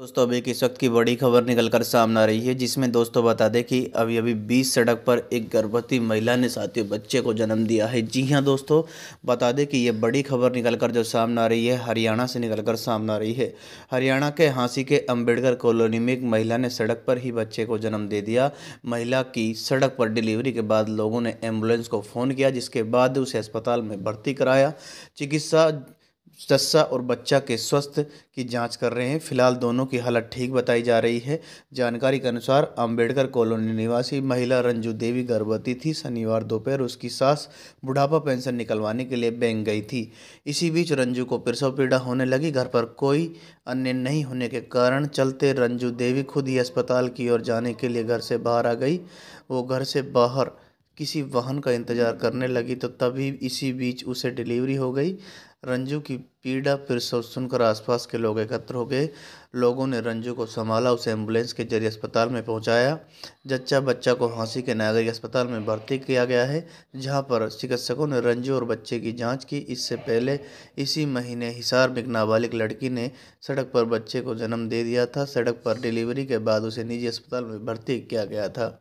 दोस्तों अभी इस वक्त की बड़ी खबर निकल कर सामने आ रही है जिसमें दोस्तों बता दें कि अभी अभी बीस सड़क पर एक गर्भवती महिला ने साथियों बच्चे को जन्म दिया है जी हां दोस्तों बता दें कि यह बड़ी खबर निकल कर जो सामने आ रही है हरियाणा से निकल कर सामने आ रही है हरियाणा के हाँसी के अम्बेडकर कॉलोनी में एक महिला ने सड़क पर ही बच्चे को जन्म दे दिया महिला की सड़क पर डिलीवरी के बाद लोगों ने एम्बुलेंस को फ़ोन किया जिसके बाद उसे अस्पताल में भर्ती कराया चिकित्सा सस्सा और बच्चा के स्वस्थ की जांच कर रहे हैं फिलहाल दोनों की हालत ठीक बताई जा रही है जानकारी के अनुसार अंबेडकर कॉलोनी निवासी महिला रंजू देवी गर्भवती थी शनिवार दोपहर उसकी सास बुढ़ापा पेंशन निकलवाने के लिए बैंक गई थी इसी बीच रंजू को प्रसव पीड़ा होने लगी घर पर कोई अन्य नहीं होने के कारण चलते रंजू देवी खुद ही अस्पताल की ओर जाने के लिए घर से बाहर आ गई वो घर से बाहर किसी वाहन का इंतज़ार करने लगी तो तभी इसी बीच उसे डिलीवरी हो गई रंजू की पीड़ा फिर सुनकर आसपास के लोग एकत्र हो गए लोगों ने रंजू को संभाला उसे एम्बुलेंस के जरिए अस्पताल में पहुंचाया जच्चा बच्चा को हांसी के नागरिक अस्पताल में भर्ती किया गया है जहां पर चिकित्सकों ने रंजू और बच्चे की जांच की इससे पहले इसी महीने हिसार में एक नाबालिग लड़की ने सड़क पर बच्चे को जन्म दे दिया था सड़क पर डिलीवरी के बाद उसे निजी अस्पताल में भर्ती किया गया था